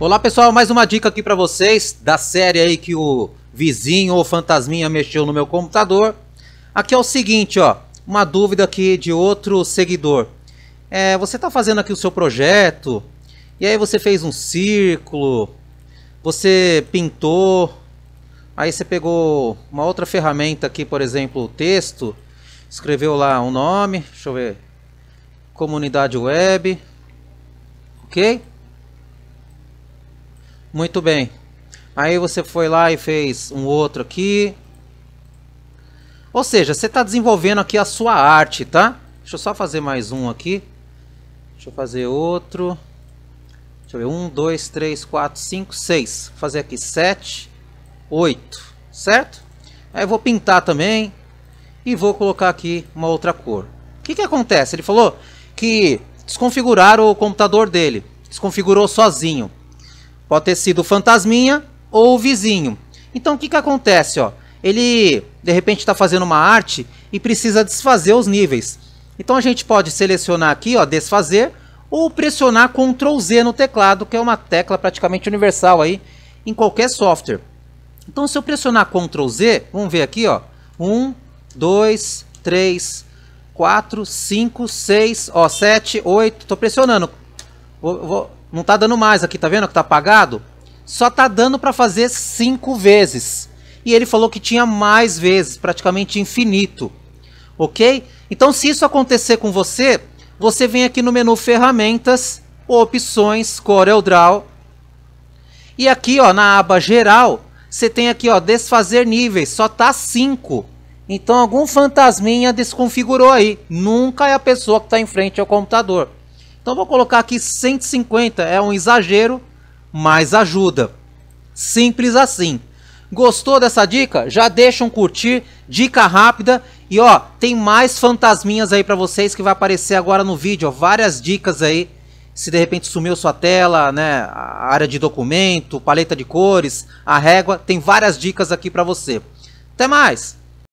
Olá pessoal, mais uma dica aqui para vocês da série aí que o vizinho ou fantasminha mexeu no meu computador. Aqui é o seguinte, ó, uma dúvida aqui de outro seguidor. É, você está fazendo aqui o seu projeto e aí você fez um círculo, você pintou, aí você pegou uma outra ferramenta aqui, por exemplo, o texto, escreveu lá um nome, deixa eu ver, comunidade web, ok? Muito bem. Aí você foi lá e fez um outro aqui. Ou seja, você está desenvolvendo aqui a sua arte, tá? Deixa eu só fazer mais um aqui. Deixa eu fazer outro. Deixa eu ver. um, dois, três, quatro, cinco, seis. Vou fazer aqui sete, oito, Certo? Aí eu vou pintar também. E vou colocar aqui uma outra cor. O que, que acontece? Ele falou que desconfiguraram o computador dele. Desconfigurou sozinho. Pode ter sido o fantasminha ou o vizinho. Então o que, que acontece? Ó? Ele de repente está fazendo uma arte e precisa desfazer os níveis. Então a gente pode selecionar aqui, ó, desfazer, ou pressionar Ctrl Z no teclado, que é uma tecla praticamente universal aí em qualquer software. Então se eu pressionar Ctrl Z, vamos ver aqui, ó, 1, 2, 3, 4, 5, 6, 7, 8, Estou pressionando. Vou, vou, não tá dando mais aqui, tá vendo que tá apagado? Só tá dando para fazer cinco vezes. E ele falou que tinha mais vezes, praticamente infinito. Ok? Então se isso acontecer com você, você vem aqui no menu ferramentas, opções, CorelDRAW. E aqui ó, na aba geral, você tem aqui ó, desfazer níveis, só tá 5. Então algum fantasminha desconfigurou aí. Nunca é a pessoa que está em frente ao computador. Então vou colocar aqui 150, é um exagero, mas ajuda. Simples assim. Gostou dessa dica? Já deixa um curtir, dica rápida e ó, tem mais fantasminhas aí para vocês que vai aparecer agora no vídeo, ó, várias dicas aí. Se de repente sumiu sua tela, né, a área de documento, paleta de cores, a régua, tem várias dicas aqui para você. Até mais.